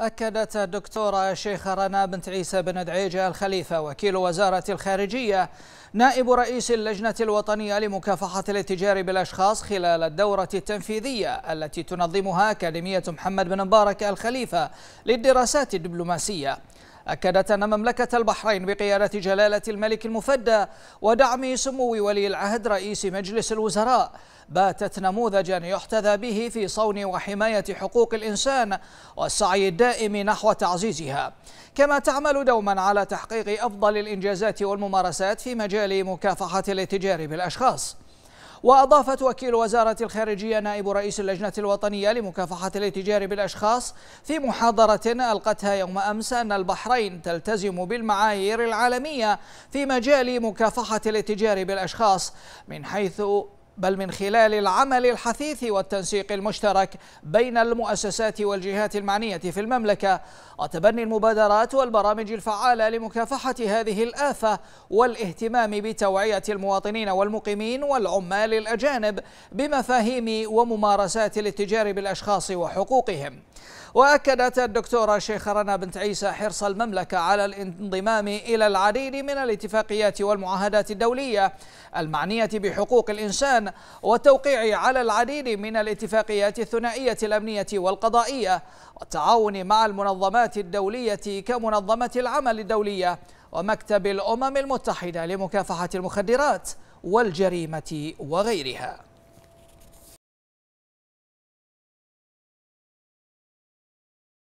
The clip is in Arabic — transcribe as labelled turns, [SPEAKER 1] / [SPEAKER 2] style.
[SPEAKER 1] أكدت الدكتورة شيخ رنا بنت عيسى بن دعيجة الخليفة وكيل وزارة الخارجية نائب رئيس اللجنة الوطنية لمكافحة الاتجار بالأشخاص خلال الدورة التنفيذية التي تنظمها أكاديمية محمد بن مبارك الخليفة للدراسات الدبلوماسية أكدت أن مملكة البحرين بقيادة جلالة الملك المفدى ودعم سمو ولي العهد رئيس مجلس الوزراء باتت نموذجا يحتذى به في صون وحماية حقوق الإنسان والسعي الدائم نحو تعزيزها كما تعمل دوما على تحقيق أفضل الإنجازات والممارسات في مجال مكافحة الاتجار بالأشخاص وأضافت وكيل وزارة الخارجية نائب رئيس اللجنة الوطنية لمكافحة الاتجار بالأشخاص في محاضرة ألقتها يوم أمس أن البحرين تلتزم بالمعايير العالمية في مجال مكافحة الاتجار بالأشخاص من حيث بل من خلال العمل الحثيث والتنسيق المشترك بين المؤسسات والجهات المعنية في المملكة وتبني المبادرات والبرامج الفعالة لمكافحة هذه الآفة والاهتمام بتوعية المواطنين والمقيمين والعمال الأجانب بمفاهيم وممارسات الاتجار بالأشخاص وحقوقهم وأكدت الدكتورة شيخ رنا بنت عيسى حرص المملكة على الانضمام إلى العديد من الاتفاقيات والمعاهدات الدولية المعنية بحقوق الإنسان والتوقيع على العديد من الاتفاقيات الثنائية الأمنية والقضائية والتعاون مع المنظمات الدولية كمنظمة العمل الدولية ومكتب الأمم المتحدة لمكافحة المخدرات والجريمة وغيرها